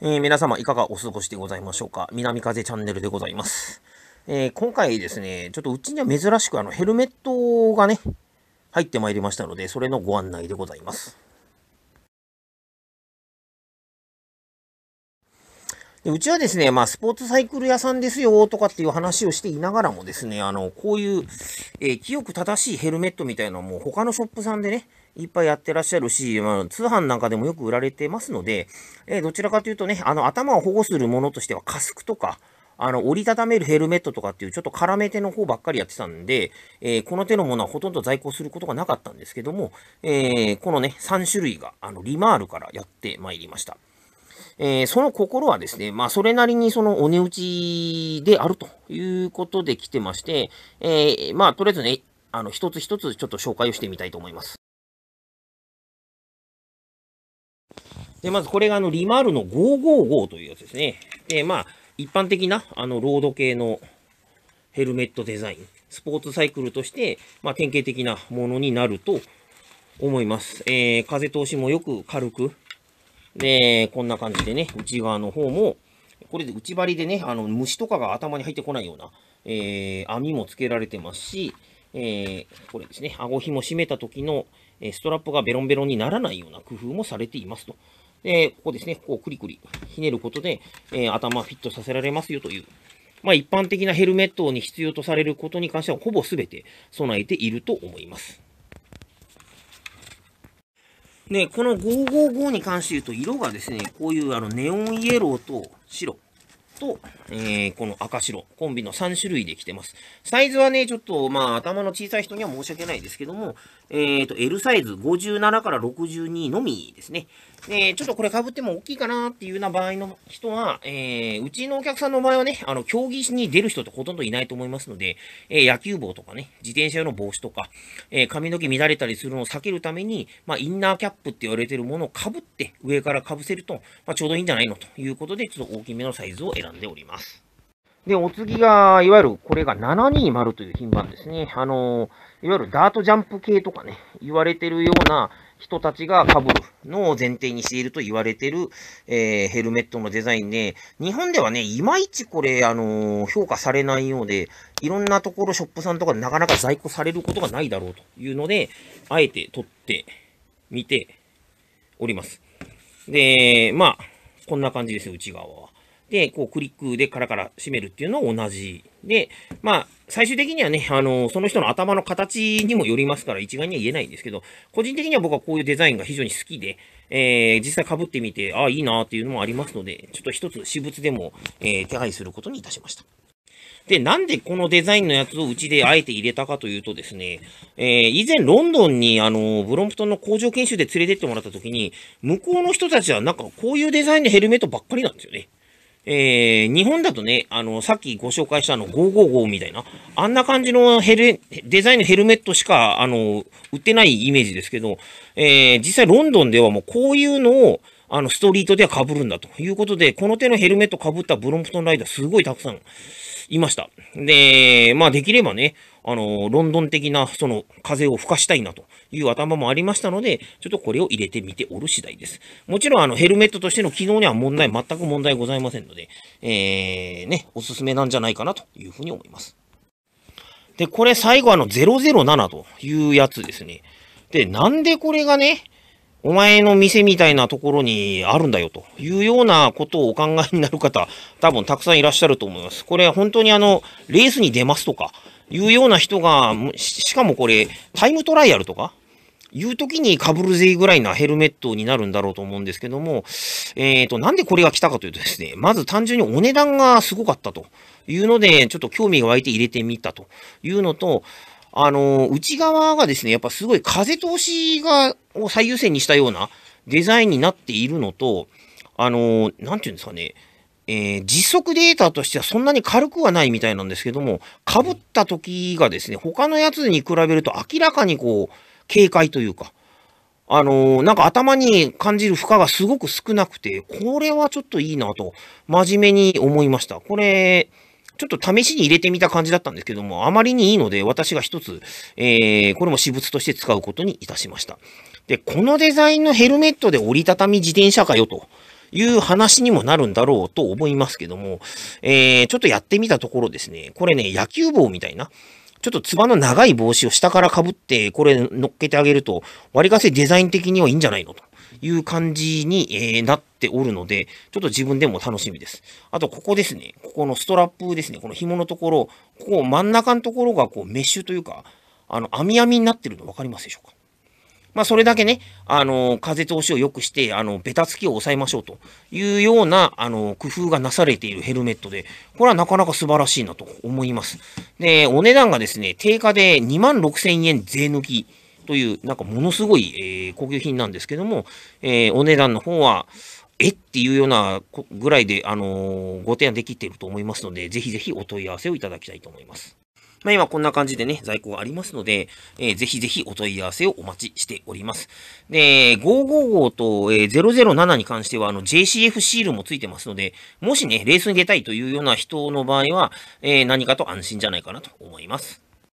えー、皆様いかがお過ごしでございましょうか南風チャンネルでございます。えー、今回ですね、ちょっとうちには珍しくあのヘルメットがね、入ってまいりましたので、それのご案内でございます。でうちはですね、まあ、スポーツサイクル屋さんですよとかっていう話をしていながらもですね、あの、こういう、えー、清く正しいヘルメットみたいなのも他のショップさんでね、いっぱいやってらっしゃるし、まあ、通販なんかでもよく売られてますので、えー、どちらかというとね、あの、頭を保護するものとしてはカスクとか、あの、折りたためるヘルメットとかっていうちょっと絡め手の方ばっかりやってたんで、えー、この手のものはほとんど在庫することがなかったんですけども、えー、このね、3種類が、あの、リマールからやってまいりました。えー、その心はですね、まあ、それなりにそのお値打ちであるということで来てまして、えー、まあ、とりあえずね、あの、一つ一つちょっと紹介をしてみたいと思います。で、まずこれがあの、リマールの555というやつですね。で、まあ、一般的な、あの、ロード系のヘルメットデザイン、スポーツサイクルとして、まあ、典型的なものになると思います。えー、風通しもよく軽く、で、こんな感じでね、内側の方も、これで内張りでね、あの、虫とかが頭に入ってこないような、えー、網もつけられてますし、えー、これですね、顎も締めた時の、えストラップがベロンベロンにならないような工夫もされていますと。で、ここですね、ここをクリクリひねることで、えー、頭フィットさせられますよという、まあ一般的なヘルメットに必要とされることに関してはほぼ全て備えていると思います。で、この555に関して言うと、色がですね、こういうあのネオンイエローと白。と、えー、この赤白、コンビの3種類で来てます。サイズはね、ちょっと、まあ、頭の小さい人には申し訳ないですけども、えー、と、L サイズ57から62のみですね。で、ちょっとこれ被っても大きいかなっていうような場合の人は、えー、うちのお客さんの場合はね、あの、競技に出る人ってほとんどいないと思いますので、えー、野球帽とかね、自転車用の帽子とか、えー、髪の毛乱れたりするのを避けるために、まあ、インナーキャップって言われてるものを被って、上から被せると、まあ、ちょうどいいんじゃないのということで、ちょっと大きめのサイズを選選んでおります。で、お次が、いわゆるこれが720という品番ですね。あの、いわゆるダートジャンプ系とかね、言われてるような人たちが被るのを前提にしていると言われてる、えー、ヘルメットのデザインで、日本ではね、いまいちこれ、あの評価されないようで、いろんなところショップさんとかなかなか在庫されることがないだろうというので、あえて取ってみております。で、まあ、こんな感じですよ、内側は。で、こうクリックでカラカラ閉めるっていうのを同じ。で、まあ、最終的にはね、あの、その人の頭の形にもよりますから、一概には言えないんですけど、個人的には僕はこういうデザインが非常に好きで、えー、実際被ってみて、ああ、いいなっていうのもありますので、ちょっと一つ私物でも、えー、手配することにいたしました。で、なんでこのデザインのやつをうちであえて入れたかというとですね、えー、以前ロンドンにあの、ブロンプトンの工場研修で連れてってもらった時に、向こうの人たちはなんかこういうデザインのヘルメットばっかりなんですよね。えー、日本だとね、あの、さっきご紹介したの555みたいな、あんな感じのヘル、デザインのヘルメットしか、あの、売ってないイメージですけど、えー、実際ロンドンではもうこういうのを、あの、ストリートでは被るんだということで、この手のヘルメット被ったブロンプトンライダーすごいたくさんいました。で、まあできればね、あの、ロンドン的な、その、風を吹かしたいなという頭もありましたので、ちょっとこれを入れてみておる次第です。もちろん、あの、ヘルメットとしての機能には問題、全く問題ございませんので、えー、ね、おすすめなんじゃないかなというふうに思います。で、これ最後あの007というやつですね。で、なんでこれがね、お前の店みたいなところにあるんだよというようなことをお考えになる方、多分たくさんいらっしゃると思います。これ本当にあの、レースに出ますとか、いうような人が、しかもこれ、タイムトライアルとかいう時に被るぜいぐらいなヘルメットになるんだろうと思うんですけども、えっ、ー、と、なんでこれが来たかというとですね、まず単純にお値段がすごかったというので、ちょっと興味が湧いて入れてみたというのと、あの、内側がですね、やっぱすごい風通しが、を最優先にしたようなデザインになっているのと、あの、なんていうんですかね、えー、実測データとしてはそんなに軽くはないみたいなんですけども、かぶった時がですね、他のやつに比べると明らかにこう、警戒というか、あのー、なんか頭に感じる負荷がすごく少なくて、これはちょっといいなと、真面目に思いました。これ、ちょっと試しに入れてみた感じだったんですけども、あまりにいいので、私が一つ、えー、これも私物として使うことにいたしました。で、このデザインのヘルメットで折りたたみ自転車かよと。いう話にもなるんだろうと思いますけども、えー、ちょっとやってみたところですね、これね、野球帽みたいな、ちょっとつばの長い帽子を下からかぶって、これ乗っけてあげると、割かせデザイン的にはいいんじゃないのという感じに、えー、なっておるので、ちょっと自分でも楽しみです。あと、ここですね。ここのストラップですね。この紐のところ、ここ真ん中のところがこうメッシュというか、あの、網網になってるの分かりますでしょうかまあ、それだけね、あの、風通しを良くして、あの、ベタつきを抑えましょうというような、あの、工夫がなされているヘルメットで、これはなかなか素晴らしいなと思います。で、お値段がですね、定価で2万6千円税抜きという、なんかものすごい、えー、高級品なんですけども、えー、お値段の方は、えっていうようなぐらいで、あのー、ご提案できていると思いますので、ぜひぜひお問い合わせをいただきたいと思います。まあ、今こんな感じでね、在庫がありますので、えー、ぜひぜひお問い合わせをお待ちしております。で、555と、えー、007に関しては、あの、JCF シールもついてますので、もしね、レースに出たいというような人の場合は、えー、何かと安心じゃないかなと思います。